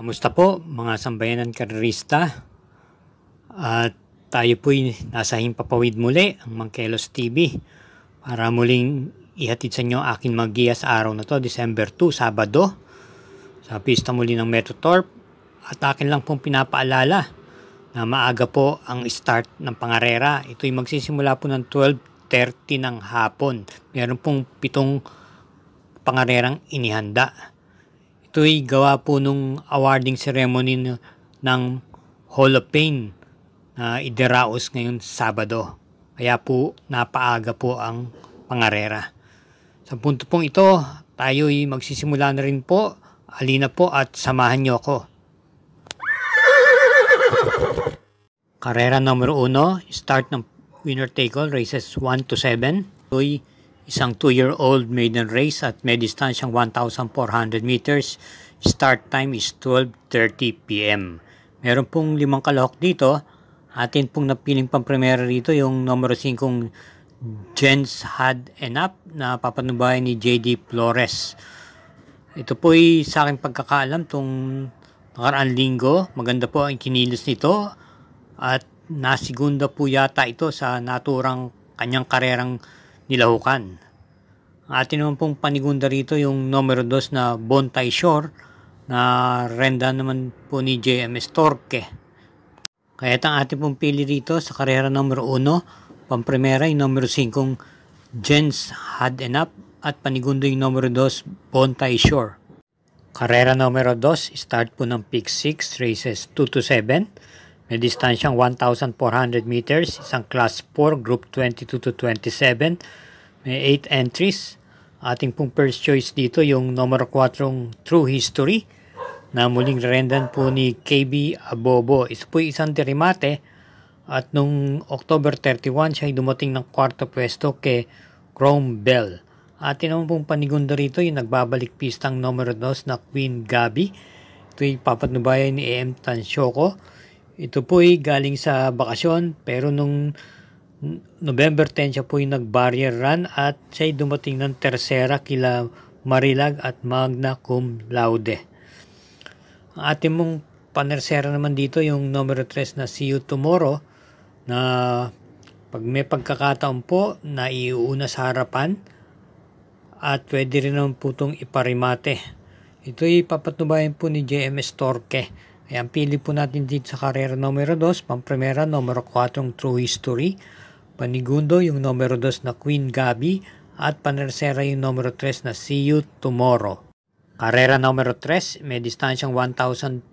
Kamusta po mga sambayanan karerista? At tayo po'y nasa Himpapawid muli ang Mangkelos TV para muling ihatid sa inyo akin magiya sa araw na to, December 2, Sabado sa pista muli ng Metro Torp at akin lang pong pinapaalala na maaga po ang start ng pangarera. Ito'y magsisimula po ng 12.30 ng hapon. Meron pong pitong pangarerang inihanda. Ito'y gawa po nung awarding ceremony ng Hall of Fame na ideraos ngayon Sabado. Kaya po napaaga po ang pangarera. Sa punto pong ito, tayo'y magsisimula na rin po. Alina po at samahan niyo ako. Karera numero 1, start ng winner take all races 1 to 7. Ito'y isang 2-year-old maiden race at may distansyang 1,400 meters. Start time is 12.30 p.m. Meron pong limang kalahok dito. Atin pong napiling pamprimera dito yung numero 5 Jens Had Enough na papanubayan ni JD Flores. Ito po ay sa aking pagkakaalam itong nakaraan linggo. Maganda po ang kinilos nito at nasigunda po yata ito sa naturang kanyang karerang nilahukan atin naman pong panigunda rito yung numero 2 na Bontay Shore na renda naman po ni JMS Torque. Kaya ang ating pong pili rito sa karera numero 1, pamprimera yung numero 5 Jens Had Enough at panigundo yung numero 2 Bontay Shore. Karera numero 2, start po ng pick 6, races 2 to 7. May distansyang 1,400 meters, isang class 4, group 22 to 27. May 8 entries ating pong first choice dito yung numero 4 True History na muling rendan po ni KB Abobo. Ito po isang terimate at nung October 31 siya ay dumating ng kwarto pwesto kay Chrome Bell. At naman pong panigundo rito yung nagbabalik pistang numero 2 na Queen Gabi. Ito ay papatnubayan ni AM Tansyoko. Ito po ay galing sa bakasyon pero nung November 10 siya po yung nag-barrier run at siya dumating ng tersera kila Marilag at Magna Cum Laude. Ang ating mong panersera naman dito yung numero 3 na See You Tomorrow na pag may pagkakataon po na iuuna sa harapan at pwede rin naman po itong iparimate. Ito ipapatubayan po ni JMS Torque. Ayan, pili po natin dito sa karera numero 2, pang primera, numero 4, True History. Panigundo yung numero 2 na Queen Gabi at Panersera yung numero 3 na See You Tomorrow. Karera numero 3, may distansyang 1,400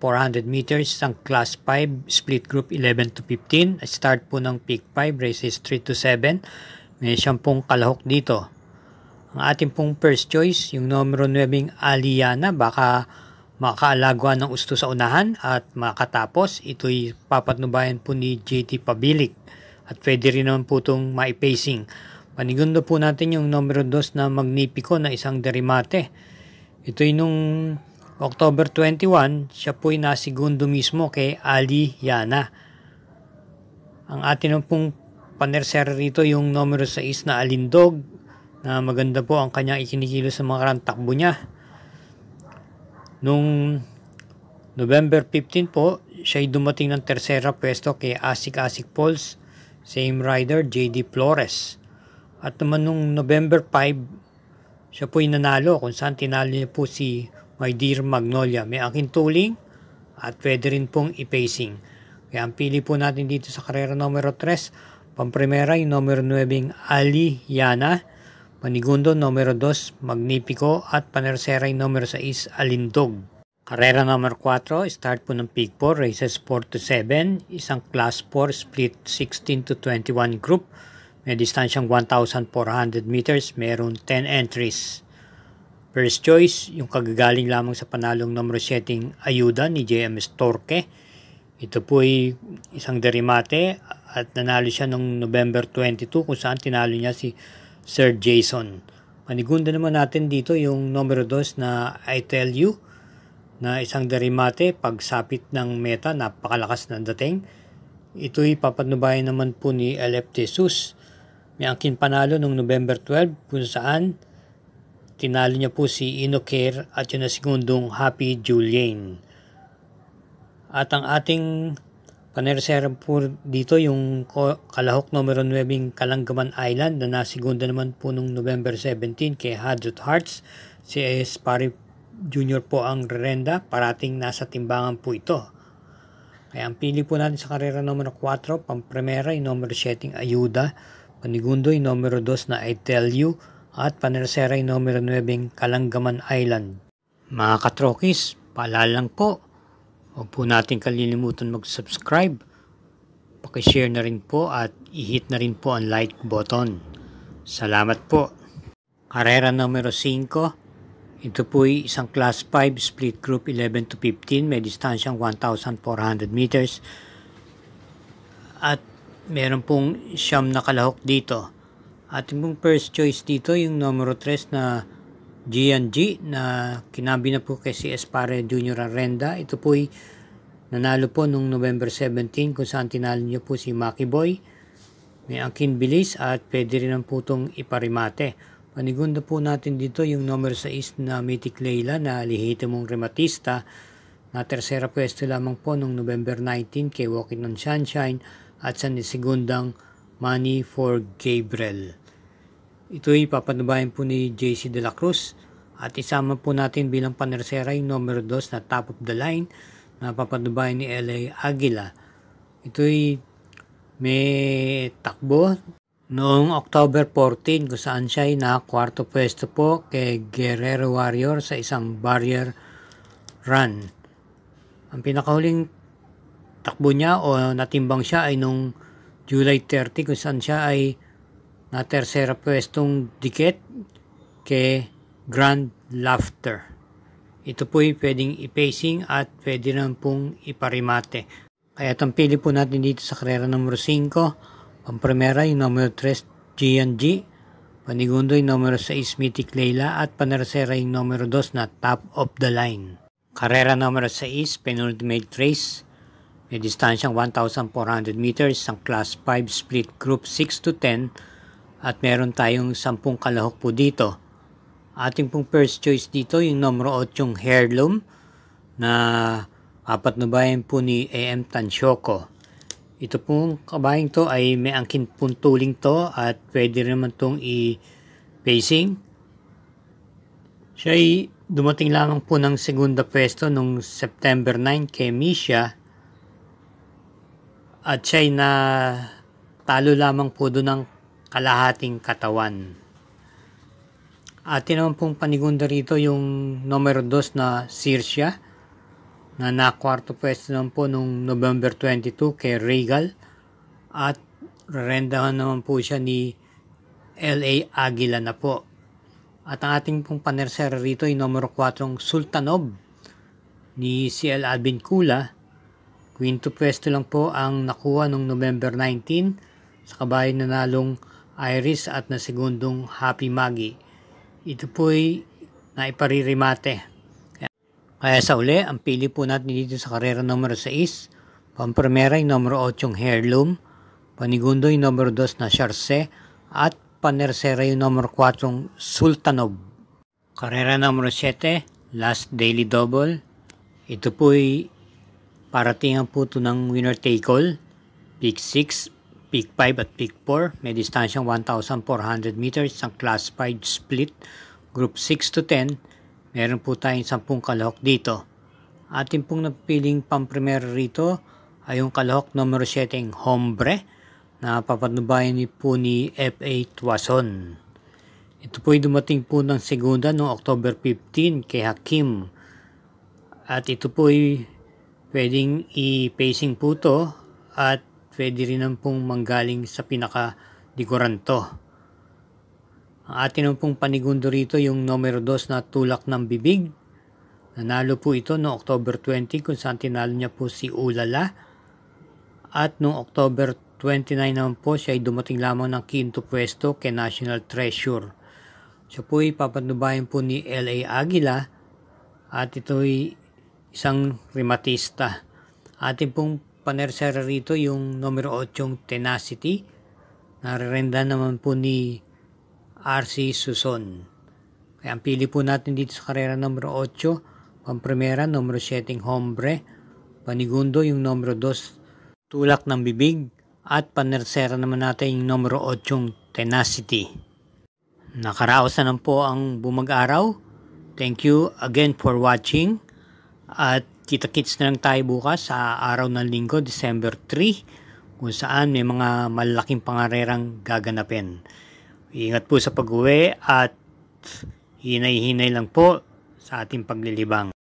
meters ang class 5, split group 11 to 15. Start po ng peak 5, races 3 to 7. May siyampung kalahok dito. Ang ating pong first choice, yung numero 9 Aliana, baka makaalagwa ng usto sa unahan at makatapos. Ito'y papatnubayan po ni JT Pabilik. At pwede rin naman po itong maipacing. Panigundo po natin yung numero 2 na magnipico na isang derimate. Ito'y nung October 21, siya po'y nasigundo mismo kay Ali Yana. Ang atin pong panersera rito yung numero 6 na Alindog na maganda po ang kanyang ikinikilos sa mga rantakbo niya. Nung November 15 po, siya'y dumating ng tersera pwesto kay Asik Asik Pols Same rider, JD Flores. At naman nung November 5, siya po nanalo kung saan tinalo niya po si My Dear Magnolia. May aking tuling at pwede rin pong i-pacing. Kaya ang pili po natin dito sa karera numero 3, pamprimera yung numero 9 Ali Yana, Panigundo, numero 2 Magnifico at panersera yung numero 6 Alindog. Karera number 4, start po ng Pig 4, races 4 to 7, isang class 4, split 16 to 21 group, may distansyang 1,400 meters, meron 10 entries. First choice, yung kagagaling lamang sa panalong numero 7 ayuda ni JMS Torque. Ito po ay isang derimate at nanalo siya noong November 22 kung saan tinalo niya si Sir Jason. Panigunda naman natin dito yung numero 2 na I Tell You na isang derimate pagsapit ng meta napakalakas ng dating. Ito'y papanubayan naman po ni LF Jesus. May angkin panalo noong November 12 kung saan tinalo niya po si Inocare at yun na segundong Happy Julian. At ang ating panersera po dito yung kalahok numero 9 Kalanggaman Island na nasigunda naman po noong November 17 kay Hadrot Hearts si Espari Junior po ang rerenda, parating nasa timbangan po ito. Kaya ang pili po natin sa karera numero 4, pampremera yung numero 7, ayuda, panigundo yung numero 2 na I tell you, at panersera yung numero 9, Kalanggaman Island. Mga katrokis, paalala lang po, huwag po natin kalilimutan mag-subscribe, pakishare na rin po at i-hit na rin po ang like button. Salamat po. Karera numero 5, ito po ay isang class 5 split group 11 to 15 may distansyang 1,400 meters at meron pong siyam na kalahok dito. Ating pong first choice dito yung numero 3 na GNG na kinabi na po kay si Espare Jr. Arenda. Ito po ay nanalo po noong November 17 kung saan tinalo niyo po si Maki Boy. May angkin bilis at pwede rin ang putong iparimate. Manigunda po natin dito yung numero 6 na Mythic Leila na mong rematista na tercera pwesto lamang po noong November 19 kay Walking on Sunshine at sa nisigundang Money for Gabriel. Ito'y papanabayan po ni JC De La Cruz at isama po natin bilang panersera yung numero 2 na top of the line na papanabayan ni LA Aguila. Ito'y may takbo Noong October 14, kung saan siya ay nakakwarto pwesto po kay Guerrero Warrior sa isang barrier run. Ang pinakahuling takbo niya o natimbang siya ay noong July 30 kung saan siya ay na tersera pwestong dikit kay Grand Laughter. Ito po ay pwedeng i-pacing at pwede rin pong iparimate. Kaya tampili po natin dito sa karera numero 5 En primera yung numero 3, GNG. G. Panigundo yung numero 6, Mythic Leila. At panarasera yung numero 2 na top of the line. Karera numero 6, penultimate race. May distansyang 1,400 meters ang class 5 split group 6 to 10 at meron tayong 10 kalahok po dito. Ating pong first choice dito yung numero 8 yung heirloom na apat na bayan po ni AM Tanshoko. Ito pong kabayang to ay may angkin puntuling to at pwede naman tong i-pacing. Siya ay dumating lamang po ng segunda pwesto nung September 9 kay Misha at siya ay na talo lamang po doon ng kalahating katawan. At naman pong panigunda rito yung numero 2 na Sirsia na nakwarto pwesto naman po nung November 22 kay Regal at rendahan naman po siya ni LA Aguila na po. At ang ating pong panersera rito ay numero 4 Sultanov ni CL Alvin Kula. Quinto pwesto lang po ang nakuha nung November 19 sa kabayo nanalong Iris at na segundong Happy Maggie. Ito po ay naiparirimate kaya sa uli, ang pili po natin dito sa karera numero 6, pampremera yung numero 8 yung heirloom, panigundo yung numero 2 na charse, at panersera yung numero 4 yung sultanog. Karera numero 7, last daily double. Ito po ay paratingan po ito ng winner take all, pick 6, pick 5 at pick 4. May distansyang 1,400 meters, ang class 5 split, group 6 to 10, Meron po tayong 10 kalahok dito. Atin pong napiling pamprimero rito ay yung kalahok numero 7 yung Hombre na papanubayan ni po ni F.A. Tuason. Ito po ay dumating po ng segunda noong October 15 kay Hakim. At ito po ay pwedeng i-pacing po to at pwede rin ang pong manggaling sa pinaka-dekoranto atin pong panigundo rito yung numero 2 na tulak ng bibig. Nanalo po ito noong October 20 kung saan tinalo niya po si Ulala. At noong October 29 naman po siya ay dumating lamang ng quinto pwesto kay National Treasure. Siya po ay papanubayan po ni L.A. Aguila at ito ay isang rematista. Atin pong panersera rito yung numero 8 yung Tenacity. Narerenda naman po ni RC Suson. Kaya ang pili po natin dito sa karera numero 8, pampremera numero 7 hombre, panigundo yung numero 2 tulak ng bibig, at panersera naman natin yung numero 8 yung tenacity. Nakaraos na po ang bumag-araw. Thank you again for watching. At kita-kits na lang tayo bukas sa araw ng linggo, December 3, kung saan may mga malaking pangarerang gaganapin. Ingat po sa pag-uwi at hinay-hinay lang po sa ating paglilibang.